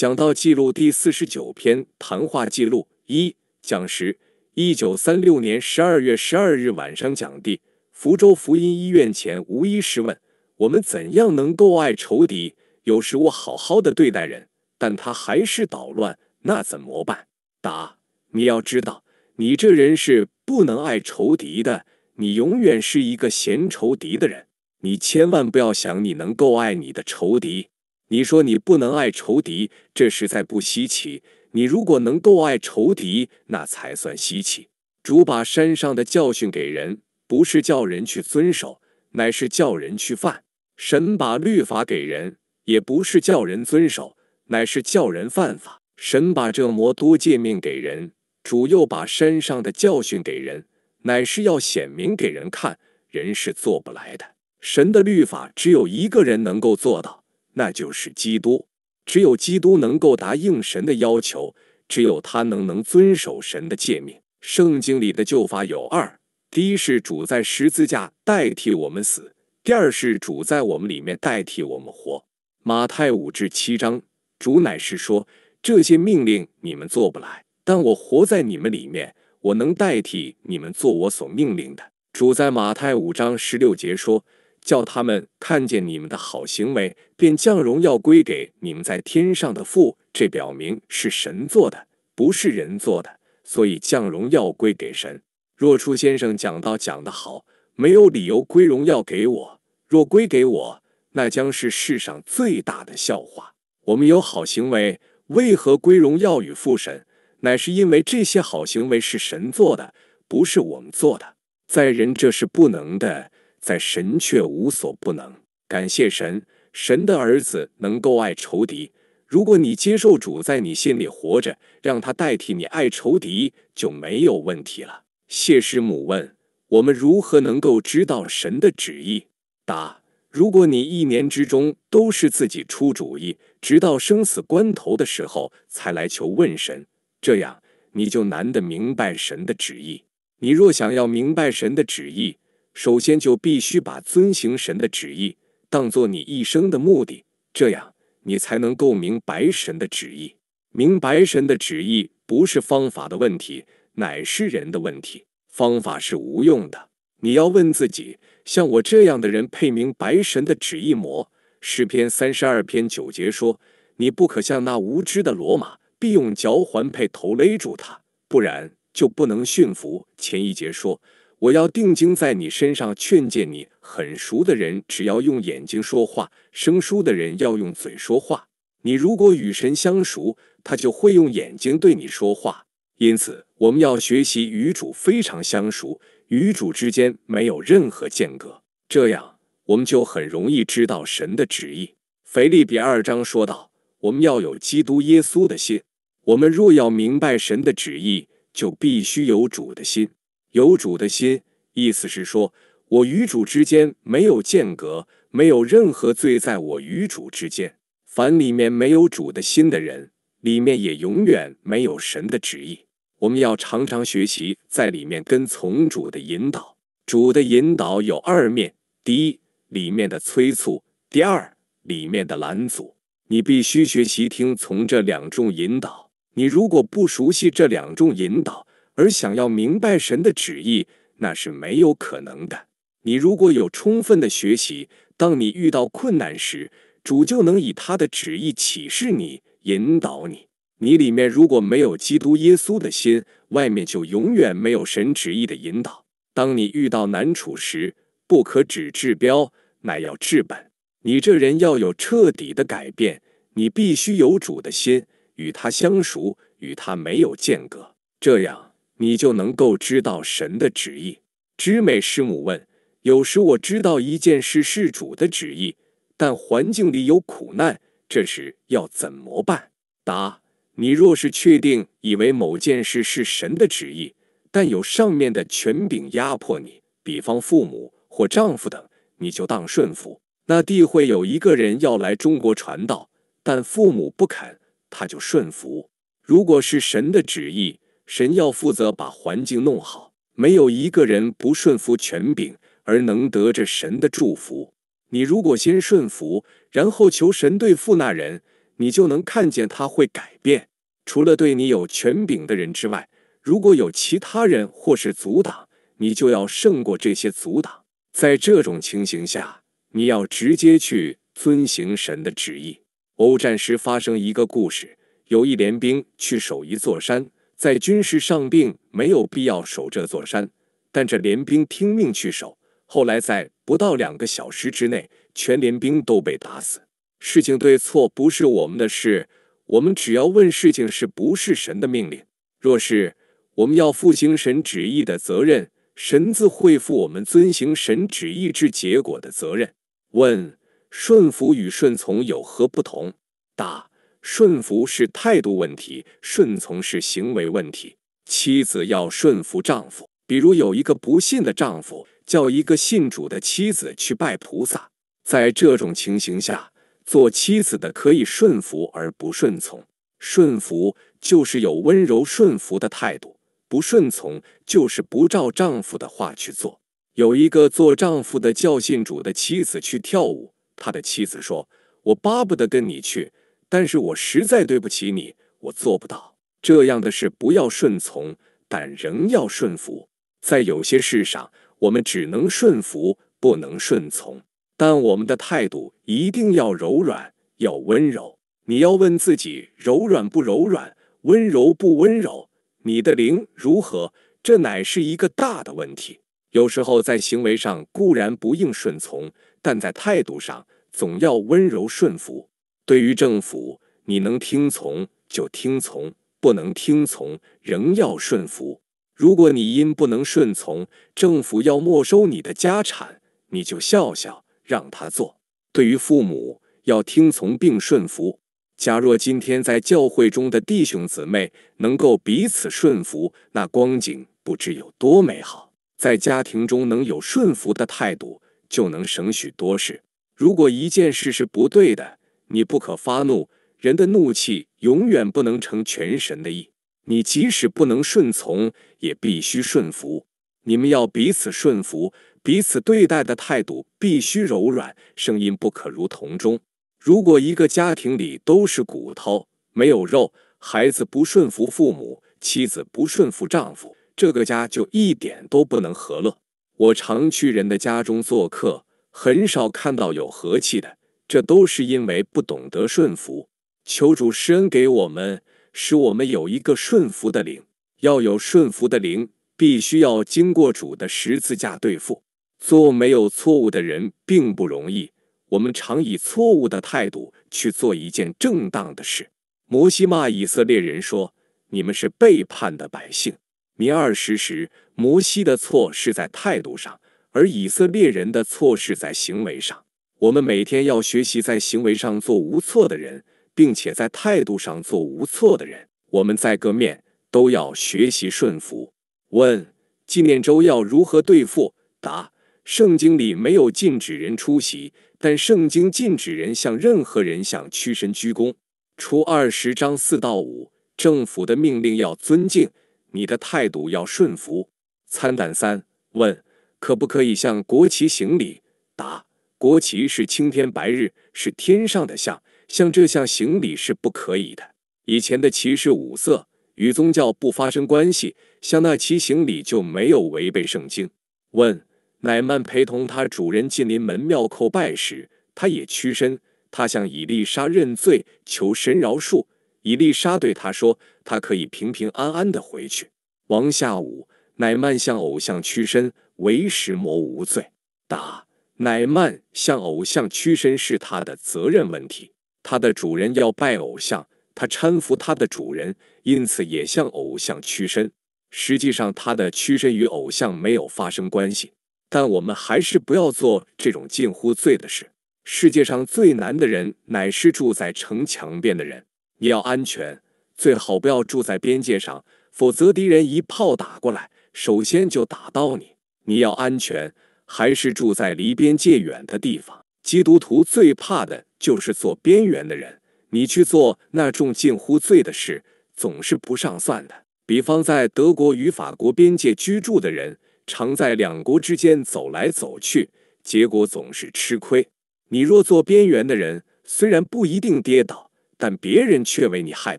讲到记录第四十九篇谈话记录一讲时，一九三六年十二月十二日晚上讲地福州福音医院前吴医师问：“我们怎样能够爱仇敌？有时我好好的对待人，但他还是捣乱，那怎么办？”答：“你要知道，你这人是不能爱仇敌的，你永远是一个嫌仇敌的人，你千万不要想你能够爱你的仇敌。”你说你不能爱仇敌，这实在不稀奇。你如果能够爱仇敌，那才算稀奇。主把山上的教训给人，不是叫人去遵守，乃是叫人去犯。神把律法给人，也不是叫人遵守，乃是叫人犯法。神把这魔多诫命给人，主又把山上的教训给人，乃是要显明给人看，人是做不来的。神的律法只有一个人能够做到。那就是基督，只有基督能够答应神的要求，只有他能能遵守神的诫命。圣经里的旧法有二：第一是主在十字架代替我们死；第二是主在我们里面代替我们活。马太五至七章，主乃是说：这些命令你们做不来，但我活在你们里面，我能代替你们做我所命令的。主在马太五章十六节说。叫他们看见你们的好行为，便将荣耀归给你们在天上的父。这表明是神做的，不是人做的，所以将荣耀归给神。若初先生讲道讲得好，没有理由归荣耀给我。若归给我，那将是世上最大的笑话。我们有好行为，为何归荣耀与父神？乃是因为这些好行为是神做的，不是我们做的。在人这是不能的。在神却无所不能，感谢神，神的儿子能够爱仇敌。如果你接受主在你心里活着，让他代替你爱仇敌，就没有问题了。谢师母问：我们如何能够知道神的旨意？答：如果你一年之中都是自己出主意，直到生死关头的时候才来求问神，这样你就难得明白神的旨意。你若想要明白神的旨意，首先就必须把遵行神的旨意当做你一生的目的，这样你才能够明白神的旨意。明白神的旨意不是方法的问题，乃是人的问题。方法是无用的。你要问自己：像我这样的人配明白神的旨意么？诗篇三十二篇九节说：“你不可像那无知的罗马，必用脚环配头勒住他，不然就不能驯服。”前一节说。我要定睛在你身上，劝诫你。很熟的人只要用眼睛说话，生疏的人要用嘴说话。你如果与神相熟，他就会用眼睛对你说话。因此，我们要学习与主非常相熟，与主之间没有任何间隔。这样，我们就很容易知道神的旨意。腓利比二章说道：“我们要有基督耶稣的心。我们若要明白神的旨意，就必须有主的心。”有主的心，意思是说我与主之间没有间隔，没有任何罪在我与主之间。凡里面没有主的心的人，里面也永远没有神的旨意。我们要常常学习在里面跟从主的引导。主的引导有二面：第一，里面的催促；第二，里面的拦阻。你必须学习听从这两种引导。你如果不熟悉这两种引导，而想要明白神的旨意，那是没有可能的。你如果有充分的学习，当你遇到困难时，主就能以他的旨意启示你、引导你。你里面如果没有基督耶稣的心，外面就永远没有神旨意的引导。当你遇到难处时，不可只治标，乃要治本。你这人要有彻底的改变，你必须有主的心，与他相熟，与他没有间隔，这样。你就能够知道神的旨意。知美师母问：“有时我知道一件事是主的旨意，但环境里有苦难，这时要怎么办？”答：“你若是确定以为某件事是神的旨意，但有上面的权柄压迫你，比方父母或丈夫等，你就当顺服。那地会有一个人要来中国传道，但父母不肯，他就顺服。如果是神的旨意。”神要负责把环境弄好，没有一个人不顺服权柄而能得着神的祝福。你如果先顺服，然后求神对付那人，你就能看见他会改变。除了对你有权柄的人之外，如果有其他人或是阻挡，你就要胜过这些阻挡。在这种情形下，你要直接去遵行神的旨意。欧战时发生一个故事，有一连兵去守一座山。在军事上并没有必要守这座山，但这连兵听命去守。后来在不到两个小时之内，全连兵都被打死。事情对错不是我们的事，我们只要问事情是不是神的命令。若是，我们要负行神旨意的责任，神自会负我们遵行神旨意之结果的责任。问：顺服与顺从有何不同？答。顺服是态度问题，顺从是行为问题。妻子要顺服丈夫，比如有一个不信的丈夫，叫一个信主的妻子去拜菩萨。在这种情形下，做妻子的可以顺服而不顺从。顺服就是有温柔顺服的态度，不顺从就是不照丈夫的话去做。有一个做丈夫的叫信主的妻子去跳舞，他的妻子说：“我巴不得跟你去。”但是我实在对不起你，我做不到这样的事。不要顺从，但仍要顺服。在有些事上，我们只能顺服，不能顺从，但我们的态度一定要柔软，要温柔。你要问自己：柔软不柔软？温柔不温柔？你的灵如何？这乃是一个大的问题。有时候在行为上固然不应顺从，但在态度上总要温柔顺服。对于政府，你能听从就听从，不能听从仍要顺服。如果你因不能顺从政府要没收你的家产，你就笑笑让他做。对于父母，要听从并顺服。假若今天在教会中的弟兄姊妹能够彼此顺服，那光景不知有多美好。在家庭中能有顺服的态度，就能省许多事。如果一件事是不对的，你不可发怒，人的怒气永远不能成全神的意。你即使不能顺从，也必须顺服。你们要彼此顺服，彼此对待的态度必须柔软，声音不可如同中。如果一个家庭里都是骨头，没有肉，孩子不顺服父母，妻子不顺服丈夫，这个家就一点都不能和乐。我常去人的家中做客，很少看到有和气的。这都是因为不懂得顺服，求主施恩给我们，使我们有一个顺服的灵。要有顺服的灵，必须要经过主的十字架对付。做没有错误的人并不容易，我们常以错误的态度去做一件正当的事。摩西骂以色列人说：“你们是背叛的百姓。”民二十时，摩西的错是在态度上，而以色列人的错是在行为上。我们每天要学习在行为上做无错的人，并且在态度上做无错的人。我们在各面都要学习顺服。问：纪念周要如何对付？答：圣经里没有禁止人出席，但圣经禁止人向任何人向屈身鞠躬。出二十章四到五。政府的命令要尊敬，你的态度要顺服。参胆三。问：可不可以向国旗行礼？答。国旗是青天白日，是天上的像，像这项行礼是不可以的。以前的旗是五色，与宗教不发生关系，像那旗行礼就没有违背圣经。问：乃曼陪同他主人进临门庙叩拜时，他也屈身。他向以丽莎认罪，求神饶恕。以丽莎对他说：“他可以平平安安的回去。”王下午，乃曼向偶像屈身，为时魔无罪。答。乃曼向偶像屈身是他的责任问题，他的主人要拜偶像，他搀扶他的主人，因此也向偶像屈身。实际上，他的屈身与偶像没有发生关系，但我们还是不要做这种近乎罪的事。世界上最难的人乃是住在城墙边的人，你要安全，最好不要住在边界上，否则敌人一炮打过来，首先就打到你。你要安全。还是住在离边界远的地方。基督徒最怕的就是做边缘的人。你去做那种近乎罪的事，总是不上算的。比方在德国与法国边界居住的人，常在两国之间走来走去，结果总是吃亏。你若做边缘的人，虽然不一定跌倒，但别人却为你害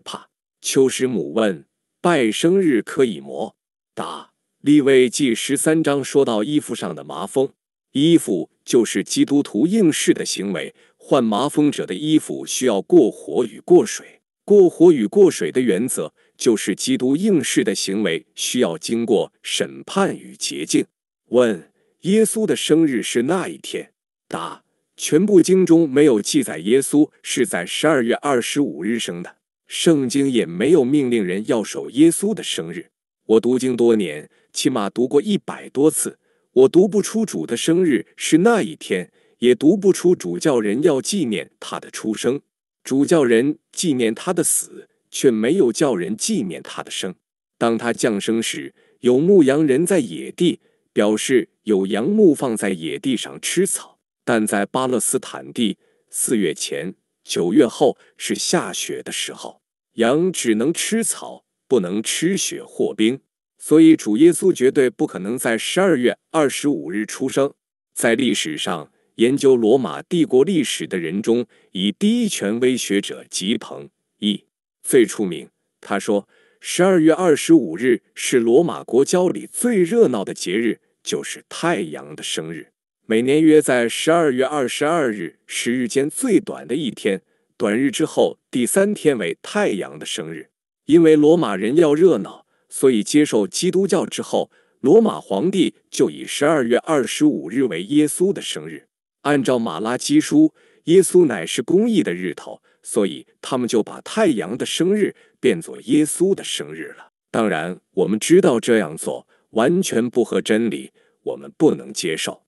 怕。秋师母问：拜生日可以磨？答。立位记十三章说到衣服上的麻风，衣服就是基督徒应试的行为。患麻风者的衣服需要过火与过水，过火与过水的原则就是基督应试的行为需要经过审判与洁净。问：耶稣的生日是那一天？答：全部经中没有记载耶稣是在十二月二十五日生的，圣经也没有命令人要守耶稣的生日。我读经多年。起码读过一百多次，我读不出主的生日是那一天，也读不出主教人要纪念他的出生。主教人纪念他的死，却没有叫人纪念他的生。当他降生时，有牧羊人在野地，表示有羊牧放在野地上吃草。但在巴勒斯坦地，四月前、九月后是下雪的时候，羊只能吃草，不能吃雪或冰。所以，主耶稣绝对不可能在十二月二十五日出生。在历史上研究罗马帝国历史的人中，以第一权威学者吉彭易最出名。他说，十二月二十五日是罗马国交里最热闹的节日，就是太阳的生日。每年约在十二月二十二日，是日间最短的一天，短日之后第三天为太阳的生日，因为罗马人要热闹。所以接受基督教之后，罗马皇帝就以十二月二十五日为耶稣的生日。按照《马拉基书》，耶稣乃是公义的日头，所以他们就把太阳的生日变作耶稣的生日了。当然，我们知道这样做完全不合真理，我们不能接受。